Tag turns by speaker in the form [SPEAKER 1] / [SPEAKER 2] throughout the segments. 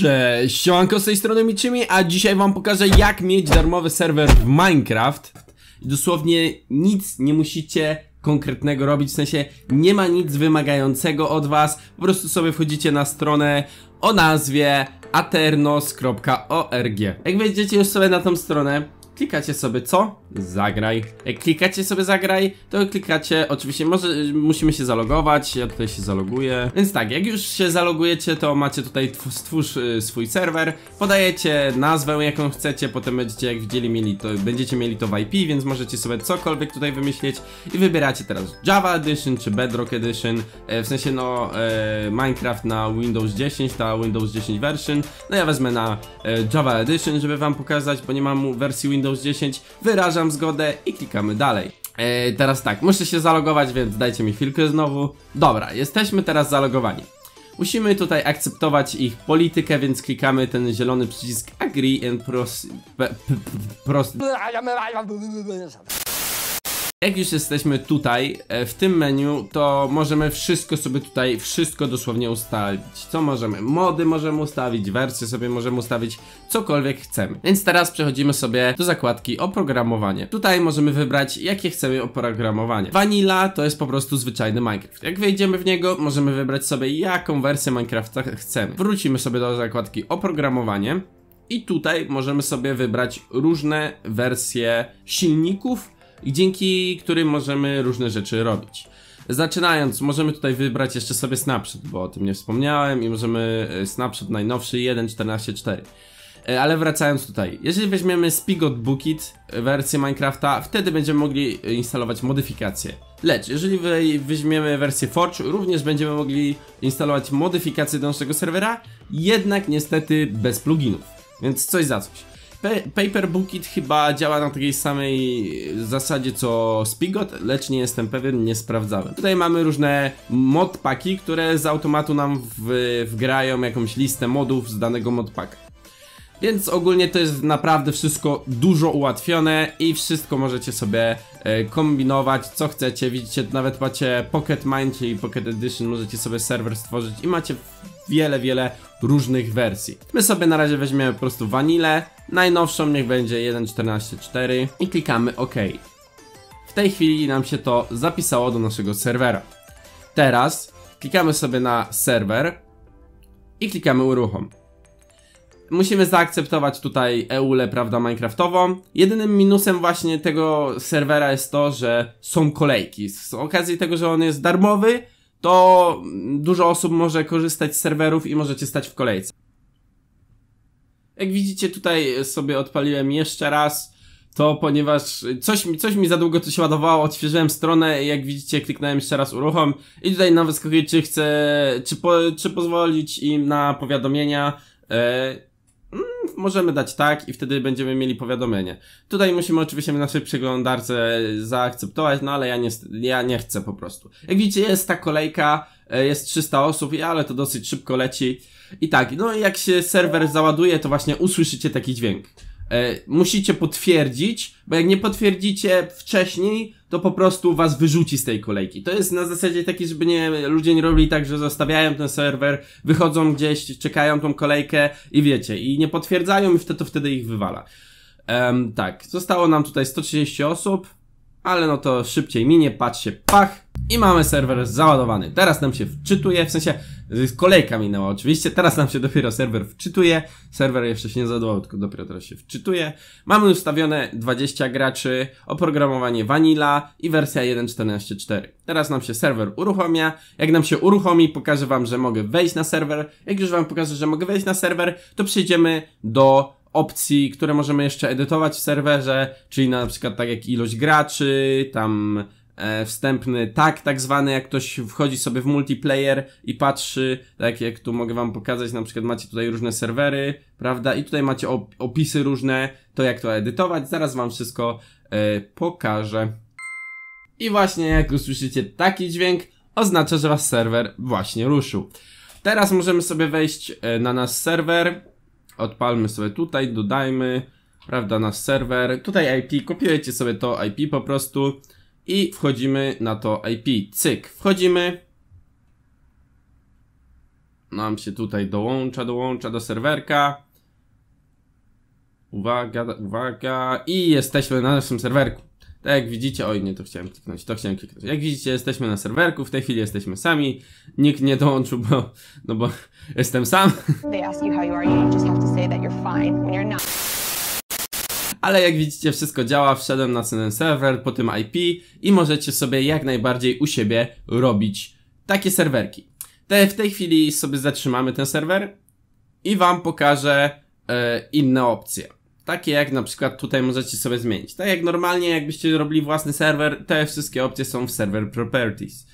[SPEAKER 1] Cześć, siemanko z tej strony Michimi, a dzisiaj wam pokażę jak mieć darmowy serwer w Minecraft Dosłownie nic nie musicie konkretnego robić, w sensie nie ma nic wymagającego od was Po prostu sobie wchodzicie na stronę o nazwie aternos.org Jak wejdziecie już sobie na tą stronę klikacie sobie co? Zagraj. Jak klikacie sobie zagraj, to klikacie, oczywiście może musimy się zalogować, ja tutaj się zaloguję. Więc tak, jak już się zalogujecie, to macie tutaj stwórz y, swój serwer, podajecie nazwę jaką chcecie, potem będziecie jak widzieli mieli to, będziecie mieli to w IP, więc możecie sobie cokolwiek tutaj wymyślić i wybieracie teraz Java Edition czy Bedrock Edition, e, w sensie no e, Minecraft na Windows 10, ta Windows 10 version, no ja wezmę na e, Java Edition, żeby wam pokazać, bo nie mam wersji Windows Windows 10, wyrażam zgodę i klikamy dalej. Eee, teraz tak, muszę się zalogować, więc dajcie mi chwilkę znowu. Dobra, jesteśmy teraz zalogowani. Musimy tutaj akceptować ich politykę, więc klikamy ten zielony przycisk Agree and Pros... Jak już jesteśmy tutaj, e, w tym menu, to możemy wszystko sobie tutaj, wszystko dosłownie ustawić. Co możemy? Mody możemy ustawić, wersje sobie możemy ustawić, cokolwiek chcemy. Więc teraz przechodzimy sobie do zakładki oprogramowanie. Tutaj możemy wybrać, jakie chcemy oprogramowanie. Vanilla to jest po prostu zwyczajny Minecraft. Jak wejdziemy w niego, możemy wybrać sobie, jaką wersję Minecrafta chcemy. Wrócimy sobie do zakładki oprogramowanie. I tutaj możemy sobie wybrać różne wersje silników i dzięki którym możemy różne rzeczy robić. Zaczynając, możemy tutaj wybrać jeszcze sobie snapshot, bo o tym nie wspomniałem i możemy e, snapshot najnowszy 1.14.4. E, ale wracając tutaj, jeżeli weźmiemy Spigot Bookit e, wersję Minecrafta, wtedy będziemy mogli instalować modyfikacje. Lecz jeżeli weźmiemy wersję Forge, również będziemy mogli instalować modyfikacje do naszego serwera, jednak niestety bez pluginów. Więc coś za coś. Paper Bucket chyba działa na takiej samej zasadzie co Spigot, lecz nie jestem pewien, nie sprawdzałem. Tutaj mamy różne modpaki, które z automatu nam w, wgrają jakąś listę modów z danego modpaka. Więc ogólnie to jest naprawdę wszystko dużo ułatwione i wszystko możecie sobie e, kombinować co chcecie. Widzicie, nawet macie Pocket Mind, czyli Pocket Edition, możecie sobie serwer stworzyć i macie wiele, wiele różnych wersji. My sobie na razie weźmiemy po prostu vanilę Najnowszą niech będzie 1.14.4 i klikamy OK. W tej chwili nam się to zapisało do naszego serwera. Teraz klikamy sobie na serwer i klikamy uruchom. Musimy zaakceptować tutaj Eule prawda, minecraftową. Jedynym minusem właśnie tego serwera jest to, że są kolejki. Z okazji tego, że on jest darmowy, to dużo osób może korzystać z serwerów i możecie stać w kolejce. Jak widzicie, tutaj sobie odpaliłem jeszcze raz to, ponieważ coś mi, coś mi za długo to się ładowało, odświeżyłem stronę i jak widzicie, kliknąłem jeszcze raz uruchom i tutaj nam wyskakuje, czy chcę, czy, po, czy pozwolić im na powiadomienia, e mm, możemy dać tak i wtedy będziemy mieli powiadomienie. Tutaj musimy oczywiście w naszej przeglądarce zaakceptować, no ale ja nie, ja nie chcę po prostu. Jak widzicie jest ta kolejka, e, jest 300 osób, ale to dosyć szybko leci. I tak, no jak się serwer załaduje, to właśnie usłyszycie taki dźwięk. E, musicie potwierdzić, bo jak nie potwierdzicie wcześniej, to po prostu was wyrzuci z tej kolejki. To jest na zasadzie taki, żeby nie, ludzie nie robili tak, że zostawiają ten serwer, wychodzą gdzieś, czekają tą kolejkę i wiecie, i nie potwierdzają i wtedy, to wtedy ich wywala. Um, tak, zostało nam tutaj 130 osób, ale no to szybciej minie, patrzcie, pach, i mamy serwer załadowany. Teraz nam się wczytuje, w sensie kolejka minęła oczywiście, teraz nam się dopiero serwer wczytuje, serwer jeszcze się nie załadował, tylko dopiero teraz się wczytuje. Mamy ustawione 20 graczy, oprogramowanie Vanilla i wersja 1.14.4. Teraz nam się serwer uruchomia, jak nam się uruchomi, pokażę wam, że mogę wejść na serwer, jak już wam pokażę, że mogę wejść na serwer, to przejdziemy do opcji, które możemy jeszcze edytować w serwerze, czyli na przykład tak jak ilość graczy, tam E, wstępny tak, tak zwany, jak ktoś wchodzi sobie w multiplayer i patrzy, tak jak tu mogę wam pokazać, na przykład macie tutaj różne serwery, prawda, i tutaj macie op opisy różne, to jak to edytować, zaraz wam wszystko e, pokażę. I właśnie jak usłyszycie taki dźwięk, oznacza, że wasz serwer właśnie ruszył. Teraz możemy sobie wejść e, na nasz serwer, odpalmy sobie tutaj, dodajmy, prawda, nasz serwer, tutaj IP, kopiujecie sobie to IP po prostu, i wchodzimy na to IP. Cyk, wchodzimy. Nam się tutaj dołącza, dołącza do serwerka. Uwaga, uwaga. I jesteśmy na naszym serwerku. Tak jak widzicie, oj nie, to chciałem kliknąć, to chciałem kliknąć. Jak widzicie, jesteśmy na serwerku, w tej chwili jesteśmy sami. Nikt nie dołączył, bo, no bo jestem sam. They ask you how you are, you just have to say that you're fine when you're not ale jak widzicie wszystko działa, wszedłem na ten serwer po tym IP i możecie sobie jak najbardziej u siebie robić takie serwerki. Te, w tej chwili sobie zatrzymamy ten serwer i wam pokażę yy, inne opcje. Takie jak na przykład tutaj możecie sobie zmienić. Tak jak normalnie jakbyście robili własny serwer, te wszystkie opcje są w server properties.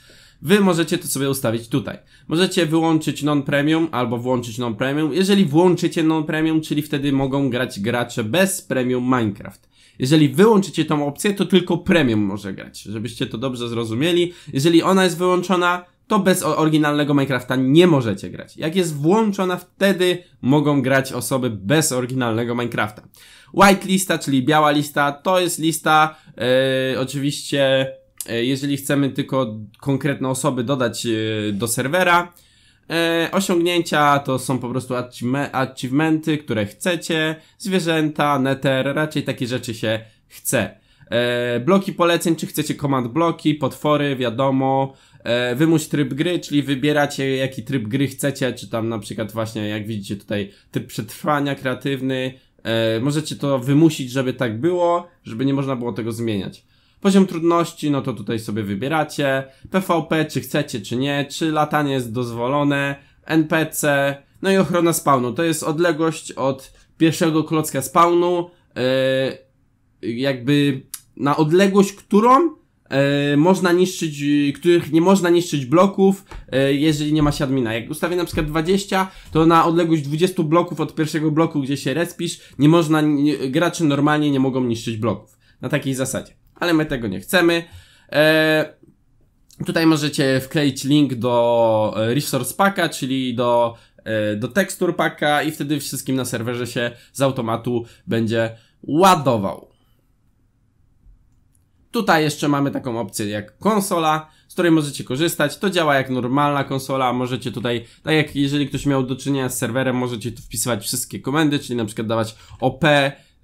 [SPEAKER 1] Wy możecie to sobie ustawić tutaj. Możecie wyłączyć non-premium albo włączyć non-premium. Jeżeli włączycie non-premium, czyli wtedy mogą grać gracze bez premium Minecraft. Jeżeli wyłączycie tą opcję, to tylko premium może grać, żebyście to dobrze zrozumieli. Jeżeli ona jest wyłączona, to bez oryginalnego Minecrafta nie możecie grać. Jak jest włączona, wtedy mogą grać osoby bez oryginalnego Minecrafta. White lista, czyli biała lista, to jest lista yy, oczywiście E, jeżeli chcemy tylko konkretne osoby dodać e, do serwera. E, osiągnięcia to są po prostu achievementy, które chcecie, zwierzęta, netter, raczej takie rzeczy się chce. Bloki poleceń, czy chcecie komand bloki, potwory, wiadomo, wymuś tryb gry, czyli wybieracie jaki tryb gry chcecie, czy tam na przykład właśnie jak widzicie tutaj tryb przetrwania kreatywny, możecie to wymusić, żeby tak było, żeby nie można było tego zmieniać. Poziom trudności, no to tutaj sobie wybieracie. PvP, czy chcecie, czy nie, czy latanie jest dozwolone, NPC, no i ochrona spawnu. To jest odległość od pierwszego klocka spawnu, yy, jakby na odległość, którą yy, można niszczyć, których nie można niszczyć bloków, yy, jeżeli nie ma siadmina. Jak ustawię na przykład 20, to na odległość 20 bloków od pierwszego bloku, gdzie się respisz, nie można, gracze normalnie nie mogą niszczyć bloków. Na takiej zasadzie ale my tego nie chcemy. E, tutaj możecie wkleić link do e, resource packa, czyli do, e, do tekstur packa i wtedy wszystkim na serwerze się z automatu będzie ładował. Tutaj jeszcze mamy taką opcję jak konsola, z której możecie korzystać. To działa jak normalna konsola. Możecie tutaj, tak jak jeżeli ktoś miał do czynienia z serwerem, możecie tu wpisywać wszystkie komendy, czyli na przykład dawać OP,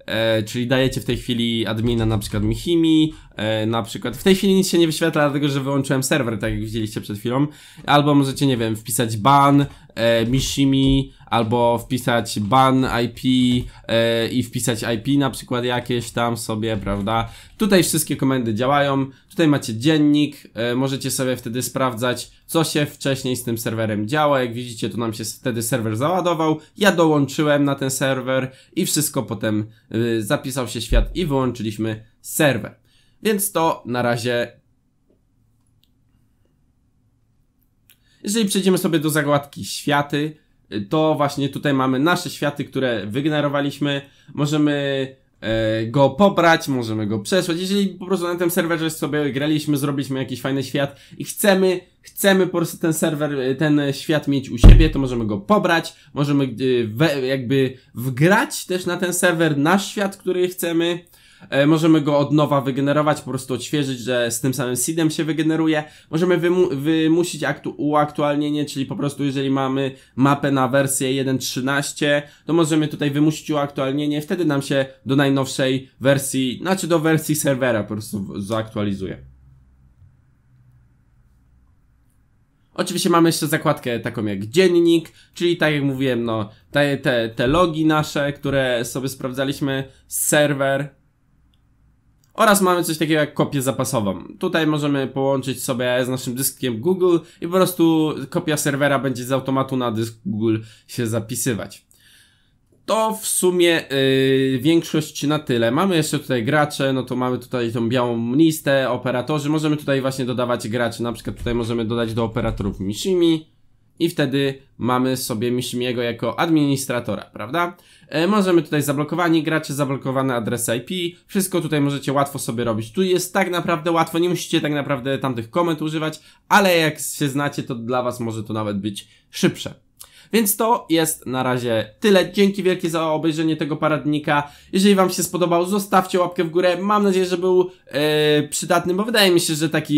[SPEAKER 1] E, czyli dajecie w tej chwili admina na przykład Michimi, e, na przykład w tej chwili nic się nie wyświetla, dlatego że wyłączyłem serwer, tak jak widzieliście przed chwilą, albo możecie, nie wiem, wpisać ban, e, Mishimi, albo wpisać ban IP e, i wpisać IP na przykład jakieś tam sobie, prawda? Tutaj wszystkie komendy działają, tutaj macie dziennik, e, możecie sobie wtedy sprawdzać, co się wcześniej z tym serwerem działo. Jak widzicie, to nam się wtedy serwer załadował, ja dołączyłem na ten serwer i wszystko potem e, zapisał się świat i wyłączyliśmy serwer. Więc to na razie Jeżeli przejdziemy sobie do zagładki światy, to właśnie tutaj mamy nasze światy, które wygenerowaliśmy. Możemy e, go pobrać, możemy go przesłać. Jeżeli po prostu na tym serwerze sobie graliśmy, zrobiliśmy jakiś fajny świat i chcemy, chcemy po prostu ten serwer, e, ten świat mieć u siebie, to możemy go pobrać, możemy e, we, jakby wgrać też na ten serwer nasz świat, który chcemy E, możemy go od nowa wygenerować, po prostu odświeżyć, że z tym samym seedem się wygeneruje. Możemy wymusić aktu uaktualnienie, czyli po prostu jeżeli mamy mapę na wersję 1.13, to możemy tutaj wymusić uaktualnienie, wtedy nam się do najnowszej wersji, znaczy do wersji serwera po prostu zaktualizuje. Oczywiście mamy jeszcze zakładkę taką jak dziennik, czyli tak jak mówiłem, no te, te, te logi nasze, które sobie sprawdzaliśmy, serwer, oraz mamy coś takiego jak kopię zapasową. Tutaj możemy połączyć sobie z naszym dyskiem Google i po prostu kopia serwera będzie z automatu na dysk Google się zapisywać. To w sumie yy, większość na tyle. Mamy jeszcze tutaj gracze, no to mamy tutaj tą białą listę, operatorzy. Możemy tutaj właśnie dodawać graczy, na przykład tutaj możemy dodać do operatorów Mishimi, i wtedy mamy sobie Mishimiego jako administratora, prawda? E, możemy tutaj zablokowani gracze, zablokowane adresy IP, wszystko tutaj możecie łatwo sobie robić. Tu jest tak naprawdę łatwo, nie musicie tak naprawdę tamtych komend używać, ale jak się znacie, to dla was może to nawet być szybsze. Więc to jest na razie tyle. Dzięki wielkie za obejrzenie tego paradnika. Jeżeli Wam się spodobał, zostawcie łapkę w górę. Mam nadzieję, że był e, przydatny, bo wydaje mi się, że takie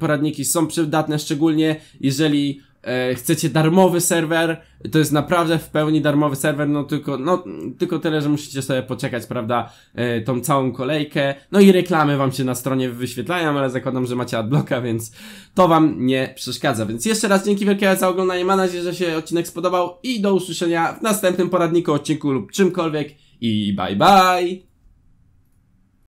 [SPEAKER 1] poradniki są przydatne, szczególnie jeżeli e, chcecie darmowy serwer, to jest naprawdę w pełni darmowy serwer, no tylko, no, tylko tyle, że musicie sobie poczekać, prawda, e, tą całą kolejkę, no i reklamy wam się na stronie wyświetlają, ale zakładam, że macie adblocka, więc to wam nie przeszkadza, więc jeszcze raz dzięki wielkie za oglądanie, mam nadzieję, że się odcinek spodobał i do usłyszenia w następnym poradniku, odcinku lub czymkolwiek i bye bye!